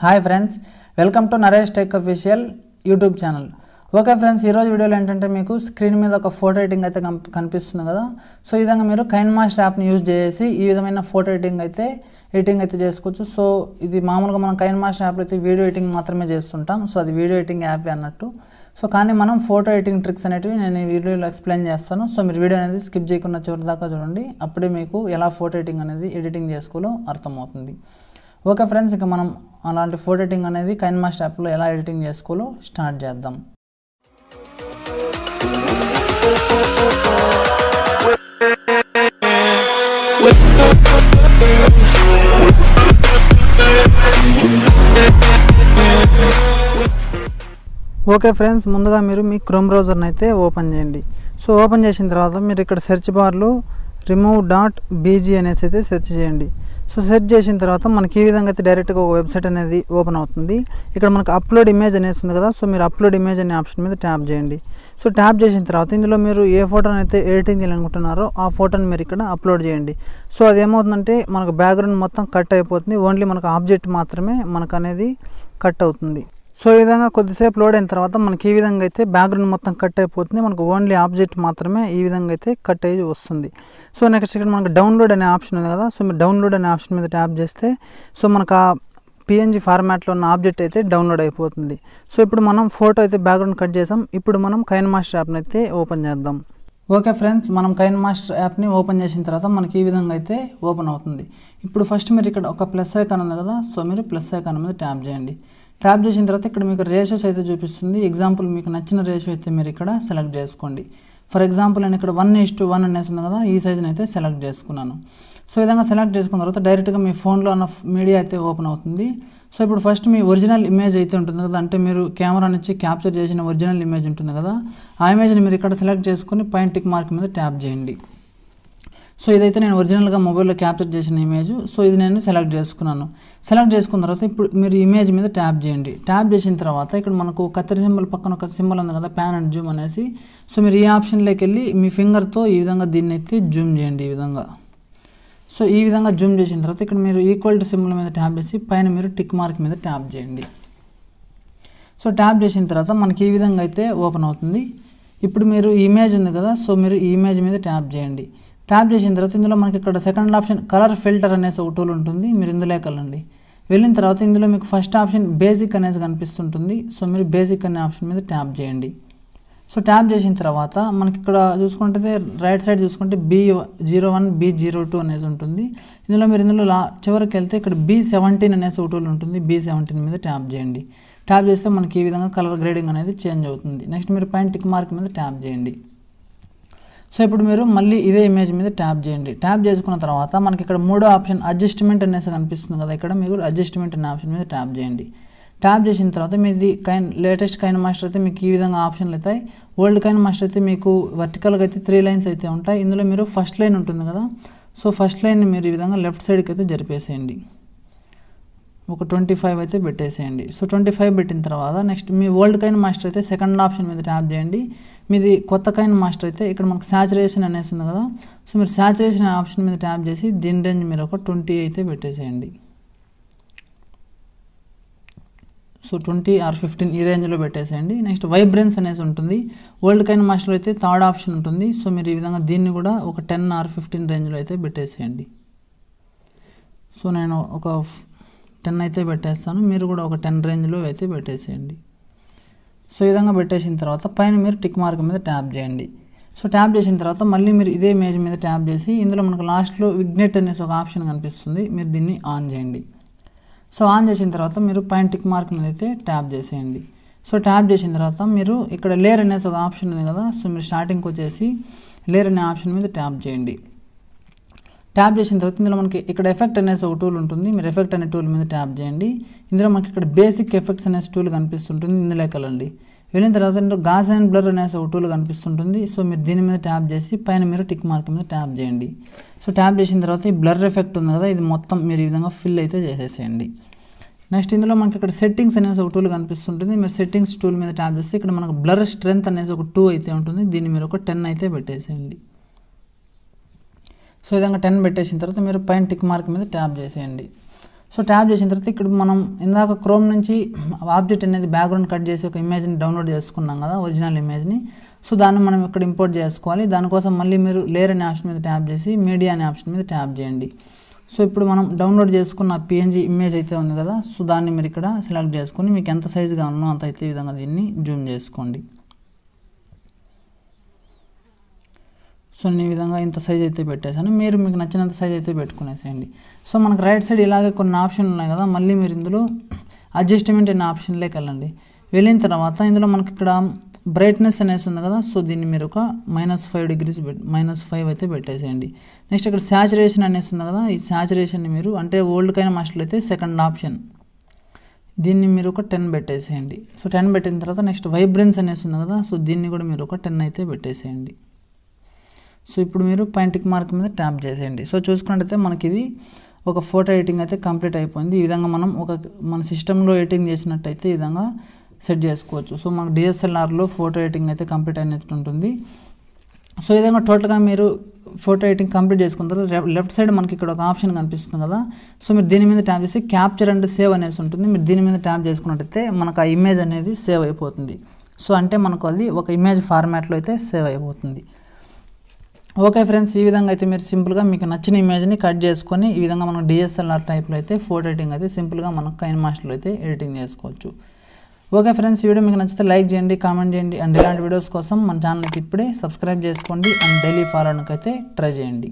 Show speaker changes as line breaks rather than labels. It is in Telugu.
hi friends welcome to Naresh tech official YouTube channel okay friends ఈరోజు వీడియోలో ఏంటంటే మీకు స్క్రీన్ మీద ఒక ఫోటో ఎడిటింగ్ అయితే కనిపిస్తుంది కదా సో ఈ విధంగా మీరు కైన్ మాస్టర్ యాప్ని యూజ్ చేసి ఈ విధమైన ఫోటో ఎడిటింగ్ అయితే ఎడిటింగ్ అయితే చేసుకోవచ్చు సో ఇది మామూలుగా మనం కైన్ మాస్టర్ యాప్లో అయితే వీడియో ఎడిటింగ్ మాత్రమే చేస్తుంటాం సో అది వీడియో ఎడిటింగ్ యాప్ అన్నట్టు సో కానీ మనం ఫోటో ఎడిటింగ్ ట్రిక్స్ అనేవి నేను ఈ వీడియోలో ఎక్స్ప్లెయిన్ చేస్తాను సో మీరు వీడియో అనేది స్కిప్ చేయకుండా చివరి దాకా చూడండి అప్పుడే మీకు ఎలా ఫోటో ఎడిటింగ్ అనేది ఎడిటింగ్ చేసుకోవాలో అర్థమవుతుంది ఓకే ఫ్రెండ్స్ ఇక మనం అలాంటి ఫోటో ఎడిటింగ్ అనేది కైన్ మాస్టర్ యాప్లో ఎలా ఎడిటింగ్ చేసుకోవాలో స్టార్ట్ చేద్దాం ఓకే ఫ్రెండ్స్ ముందుగా మీరు మీ క్రోమ్ బ్రౌజర్ని అయితే ఓపెన్ చేయండి సో ఓపెన్ చేసిన తర్వాత మీరు ఇక్కడ సెర్చ్ బార్లో రిమూవ్ డాట్ బీజీ అనేసి అయితే సెర్చ్ చేయండి సో సెర్చ్ చేసిన తర్వాత మనకి ఈ విధంగా అయితే డైరెక్ట్గా ఒక వెబ్సైట్ అనేది ఓపెన్ అవుతుంది ఇక్కడ మనకు అప్లోడ్ ఇమేజ్ అనేసి ఉంది కదా సో మీరు అప్లోడ్ ఇమేజ్ అనే ఆప్షన్ మీద ట్యాప్ చేయండి సో ట్యాప్ చేసిన తర్వాత ఇందులో మీరు ఏ ఫోటోని అయితే ఎడిటింగ్ చేయాలనుకుంటున్నారో ఆ ఫోటోని మీరు ఇక్కడ అప్లోడ్ చేయండి సో అదేమవుతుందంటే మనకు బ్యాక్గ్రౌండ్ మొత్తం కట్ అయిపోతుంది ఓన్లీ మనకు ఆబ్జెక్ట్ మాత్రమే మనకు అనేది కట్ అవుతుంది సో ఈ విధంగా కొద్దిసేపు లోడ్ అయిన తర్వాత మనకి ఈ విధంగా అయితే బ్యాక్గ్రౌండ్ మొత్తం కట్ అయిపోతుంది మనకు ఓన్లీ ఆబ్జెక్ట్ మాత్రమే ఈ విధంగా అయితే కట్ అయ్యి వస్తుంది సో నెక్స్ట్ ఇక్కడ మనకు డౌన్లోడ్ అనే ఆప్షన్ ఉంది కదా సో మీరు డౌన్లోడ్ అనే ఆప్షన్ మీద ట్యాప్ చేస్తే సో మనకు ఆ పిఎన్జీ ఫార్మాట్లో ఉన్న ఆబ్జెక్ట్ అయితే డౌన్లోడ్ అయిపోతుంది సో ఇప్పుడు మనం ఫోటో అయితే బ్యాక్గ్రౌండ్ కట్ చేసాం ఇప్పుడు మనం కైన్ మాస్టర్ యాప్ని అయితే ఓపెన్ చేద్దాం ఓకే ఫ్రెండ్స్ మనం కైన్ మాస్టర్ యాప్ని ఓపెన్ చేసిన తర్వాత మనకి ఈ విధంగా అయితే ఓపెన్ అవుతుంది ఇప్పుడు ఫస్ట్ మీరు ఇక్కడ ఒక ప్లస్ ఐకాన్ ఉంది కదా సో మీరు ప్లస్ ఐకాన్ మీద ట్యాప్ చేయండి ట్యాప్ చేసిన తర్వాత ఇక్కడ మీకు రేషియోస్ అయితే చూపిస్తుంది ఎగ్జాంపుల్ మీకు నచ్చిన రేషియో అయితే మీరు ఇక్కడ సెలెక్ట్ చేసుకోండి ఫర్ ఎగ్జాంపుల్ నేను ఇక్కడ వన్ ఇస్ టూ వన్ అనేసి ఉంది కదా ఈ సైజుని అయితే సెలెక్ట్ చేసుకున్నాను సో విధంగా సెలెక్ట్ చేసుకున్న తర్వాత డైరెక్ట్గా మీ ఫోన్లో ఉన్న మీడియా అయితే ఓపెన్ అవుతుంది సో ఇప్పుడు ఫస్ట్ మీ ఒరిజినల్ ఇమేజ్ అయితే ఉంటుంది కదా అంటే మీరు కెమెరా నుంచి క్యాప్చర్ చేసిన ఒరిజినల్ ఇమేజ్ ఉంటుంది కదా ఆ ఇమేజ్ని మీరు ఇక్కడ సెలెక్ట్ చేసుకుని పైన టిక్ మార్క్ మీద ట్యాప్ చేయండి సో ఇదైతే నేను ఒరిజినల్గా మొబైల్లో క్యాప్చర్ చేసిన ఇమేజ్ సో ఇది నేను సెలెక్ట్ చేసుకున్నాను సెలెక్ట్ చేసుకున్న తర్వాత ఇప్పుడు మీరు ఇమేజ్ మీద ట్యాప్ చేయండి ట్యాప్ చేసిన తర్వాత ఇక్కడ మనకు కత్తెర సింబల్ పక్కన ఒక సింబల్ ఉంది కదా ప్యాన్ అండ్ జూమ్ అనేసి సో మీరు ఈ ఆప్షన్లోకి వెళ్ళి మీ ఫింగర్తో ఈ విధంగా దీన్ని అయితే జూమ్ చేయండి ఈ విధంగా సో ఈ విధంగా జూమ్ చేసిన తర్వాత ఇక్కడ మీరు ఈక్వల్ టు సింబల్ మీద ట్యాప్ చేసి పైన మీరు టిక్ మార్క్ మీద ట్యాప్ చేయండి సో ట్యాప్ చేసిన తర్వాత మనకి ఈ విధంగా అయితే ఓపెన్ అవుతుంది ఇప్పుడు మీరు ఇమేజ్ ఉంది కదా సో మీరు ఈ ఇమేజ్ మీద ట్యాప్ చేయండి ట్యాప్ చేసిన తర్వాత ఇందులో మనకి ఇక్కడ సెకండ్ ఆప్షన్ కలర్ ఫిల్టర్ అనేసి ఒక టూల్ ఉంటుంది మీరు ఇందులో కలండి వెళ్ళిన తర్వాత ఇందులో మీకు ఫస్ట్ ఆప్షన్ బేసిక్ అనేసి కనిపిస్తుంటుంది సో మీరు బేసిక్ అనే ఆప్షన్ మీద ట్యాప్ చేయండి సో ట్యాప్ చేసిన తర్వాత మనకి ఇక్కడ చూసుకుంటే రైట్ సైడ్ చూసుకుంటే B zero one B zero two అనేసి ఉంటుంది ఇందులో మీరు ఇందులో లా చివరికి వెళ్తే ఇక్కడ బి సెవెంటీన్ అనేసి ఒక టూల్ ఉంటుంది బి సెవెంటీన్ మీద ట్యాప్ చేయండి ట్యాప్ చేస్తే మనకి ఈ విధంగా కలర్ గ్రేడింగ్ అనేది చేంజ్ అవుతుంది నెక్స్ట్ మీరు పైన టిక్ మార్క్ మీద ట్యాప్ చేయండి సో ఇప్పుడు మీరు మళ్ళీ ఇదే ఇమేజ్ మీద ట్యాప్ చేయండి ట్యాప్ చేసుకున్న తర్వాత మనకి ఇక్కడ మూడో ఆప్షన్ అడ్జస్ట్మెంట్ అనేసి కనిపిస్తుంది కదా ఇక్కడ మీరు అడ్జస్ట్మెంట్ అనే ఆప్షన్ మీద ట్యాప్ చేయండి ట్యాప్ చేసిన తర్వాత మీది కైన్ లేటెస్ట్ కైన్ మాస్టర్ అయితే మీకు ఈ విధంగా ఆప్షన్లు అవుతాయి ఓల్డ్ కైన్ మాస్టర్ అయితే మీకు వర్టికల్గా అయితే త్రీ లైన్స్ అయితే ఉంటాయి ఇందులో మీరు ఫస్ట్ లైన్ ఉంటుంది కదా సో ఫస్ట్ లైన్ని మీరు ఈ విధంగా లెఫ్ట్ సైడ్కి అయితే జరిపేసేయండి ఒక ట్వంటీ ఫైవ్ అయితే పెట్టేసేయండి సో ట్వంటీ ఫైవ్ పెట్టిన తర్వాత నెక్స్ట్ మీ ఓల్డ్ కైన్ మాస్టర్ అయితే సెకండ్ ఆప్షన్ మీద ట్యాప్ చేయండి మీది కొత్త కైన్ మాస్టర్ అయితే ఇక్కడ మనకు శాచురేషన్ అనేసి ఉంది కదా సో మీరు శాచురేషన్ ఆప్షన్ మీద ట్యాప్ చేసి దీని రేంజ్ మీరు ఒక ట్వంటీ అయితే పెట్టేసేయండి సో ట్వంటీ ఆర్ ఫిఫ్టీన్ ఈ రేంజ్లో పెట్టేసేయండి నెక్స్ట్ వైబ్రెన్స్ అనేసి ఉంటుంది ఓల్డ్ కైన్ మాస్టర్ అయితే థర్డ్ ఆప్షన్ ఉంటుంది సో మీరు ఈ విధంగా దీన్ని కూడా ఒక టెన్ ఆర్ ఫిఫ్టీన్ రేంజ్లో అయితే పెట్టేసేయండి సో నేను ఒక టెన్ అయితే పెట్టేస్తాను మీరు కూడా ఒక టెన్ రేంజ్లో అయితే పెట్టేసేయండి సో ఈ విధంగా పెట్టేసిన తర్వాత పైన మీరు టిక్ మార్క్ మీద ట్యాప్ చేయండి సో ట్యాప్ చేసిన తర్వాత మళ్ళీ మీరు ఇదే ఇమేజ్ మీద ట్యాప్ చేసి ఇందులో మనకు లాస్ట్లో విగ్నెట్ అనేసి ఒక ఆప్షన్ కనిపిస్తుంది మీరు దీన్ని ఆన్ చేయండి సో ఆన్ చేసిన తర్వాత మీరు పైన టిక్ మార్క్ మీద అయితే ట్యాప్ చేసేయండి సో ట్యాప్ చేసిన తర్వాత మీరు ఇక్కడ లేర్ అనేసి ఒక ఆప్షన్ ఉంది కదా సో మీరు స్టార్టింగ్కి వచ్చేసి లేర్ అనే ఆప్షన్ మీద ట్యాప్ చేయండి ట్యాప్ చేసిన తర్వాత ఇందులో మనకి ఇక్కడ ఎఫెక్ట్ అనేసి ఒక టూల్ ఉంటుంది మీరు ఎఫెక్ట్ అనే టూల్ మీద ట్యాప్ చేయండి ఇందులో మనకి ఇక్కడ బేసిక్ ఎఫెక్ట్స్ అనేసి టూల్ కనిపిస్తుంటుంది ఇందులో కలండి వెళ్ళిన తర్వాత గాజ్ అండ్ బ్లర్ అనేసి ఒక టూల్ కనిపిస్తుంటుంది సో మీరు దీని మీద ట్యాప్ చేసి పైన మీరు టిక్ మార్క్ మీద ట్యాప్ చేయండి సో ట్యాప్ చేసిన తర్వాత ఈ బ్లర్ ఎఫెక్ట్ ఉంది కదా ఇది మొత్తం మీరు ఈ విధంగా ఫిల్ అయితే చేసేసేయండి నెక్స్ట్ ఇందులో మనకి ఇక్కడ సెట్టింగ్స్ అనేసి ఒక టూల్ కనిపిస్తుంటుంది మీరు సెట్టింగ్స్ టూల్ మీద ట్యాప్ చేస్తే ఇక్కడ మనకు బ్లర్ స్ట్రెంత్ అనేసి ఒక టూ అయితే ఉంటుంది దీన్ని మీరు ఒక టెన్ అయితే పెట్టేసేయండి సో విధంగా టెన్ పెట్టేసిన తర్వాత మీరు పైన టిక్ మార్క్ మీద ట్యాప్ చేసేయండి సో ట్యాప్ చేసిన తర్వాత ఇక్కడ మనం ఇందాక క్రోమ్ నుంచి ఆబ్జెక్ట్ అనేది బ్యాక్గ్రౌండ్ కట్ చేసి ఒక ఇమేజ్ని డౌన్లోడ్ చేసుకున్నాం కదా ఒరిజినల్ ఇమేజ్ని సో దాన్ని మనం ఇక్కడ ఇంపోర్ట్ చేసుకోవాలి దానికోసం మళ్ళీ మీరు లేర్ అనే ఆప్షన్ మీద ట్యాప్ చేసి మీడియా అనే ఆప్షన్ మీద ట్యాప్ చేయండి సో ఇప్పుడు మనం డౌన్లోడ్ చేసుకున్న పిఎన్జీ ఇమేజ్ అయితే ఉంది కదా సో దాన్ని మీరు ఇక్కడ సెలెక్ట్ చేసుకుని మీకు ఎంత సైజుగా ఉన్నో అంత అయితే ఈ విధంగా దీన్ని జూమ్ చేసుకోండి సో నేను విధంగా ఇంత సైజ్ అయితే పెట్టేశాను మీరు మీకు నచ్చినంత సైజ్ అయితే పెట్టుకునేసేయండి సో మనకు రైట్ సైడ్ ఇలాగే కొన్ని ఆప్షన్లు ఉన్నాయి కదా మళ్ళీ మీరు ఇందులో అడ్జస్ట్మెంట్ అనే ఆప్షన్లోకి వెళ్ళండి వెళ్ళిన తర్వాత ఇందులో మనకి ఇక్కడ బ్రైట్నెస్ అనేసి ఉంది కదా సో దీన్ని మీరు ఒక minus five degrees minus five అయితే పెట్టేసేయండి నెక్స్ట్ ఇక్కడ శాచురేషన్ అనేసి ఉంది కదా ఈ శాచురేషన్ని మీరు అంటే ఓల్డ్కైనా మాస్టర్లు అయితే సెకండ్ ఆప్షన్ దీన్ని మీరు ఒక టెన్ పెట్టేసేయండి సో టెన్ పెట్టిన తర్వాత నెక్స్ట్ వైబ్రెన్స్ అనేసి ఉంది కదా సో దీన్ని కూడా మీరు ఒక టెన్ అయితే పెట్టేసేయండి సో ఇప్పుడు మీరు పైన మార్క్ మీద ట్యాప్ చేసేయండి సో చూసుకున్నట్టయితే మనకి ఇది ఒక ఫోటో ఎడిటింగ్ అయితే కంప్లీట్ అయిపోయింది ఈ విధంగా మనం ఒక మన సిస్టంలో ఎడిటింగ్ చేసినట్టయితే ఈ విధంగా సెట్ చేసుకోవచ్చు సో మనకు డిఎస్ఎల్ఆర్లో ఫోటో ఎడిటింగ్ అయితే కంప్లీట్ అయినట్టు ఉంటుంది సో ఈ విధంగా టోటల్గా మీరు ఫోటో ఎడిటింగ్ కంప్లీట్ చేసుకున్న తర్వాత లెఫ్ట్ సైడ్ మనకి ఇక్కడ ఒక ఆప్షన్ కనిపిస్తుంది కదా సో మీరు దీని మీద ట్యాప్ చేసి క్యాప్చర్ అండ్ సేవ్ అనేసి ఉంటుంది మీరు దీని మీద ట్యాప్ చేసుకున్నట్టయితే మనకు ఆ ఇమేజ్ అనేది సేవ్ అయిపోతుంది సో అంటే మనకు అది ఒక ఇమేజ్ ఫార్మాట్లో అయితే సేవ్ అయిపోతుంది ఓకే ఫ్రెండ్స్ ఈ విధంగా అయితే మీరు సింపుల్గా మీకు నచ్చిన ఇమేజ్ని కట్ చేసుకొని ఈ విధంగా మనం డిఎస్ఎల్ఆర్ టైప్లో అయితే ఫోటో ఎడిటింగ్ అయితే సింపుల్గా మనం కైన్ మాస్టర్లో అయితే ఎడిటింగ్ చేసుకోవచ్చు ఓకే ఫ్రెండ్స్ ఈ వీడియో మీకు నచ్చితే లైక్ చేయండి కామెంట్ చేయండి అండ్ ఇలాంటి వీడియోస్ కోసం మన ఛానల్కి ఇప్పుడే సబ్స్క్రైబ్ చేసుకోండి అండ్ డైలీ ఫాలోనికి అయితే ట్రై చేయండి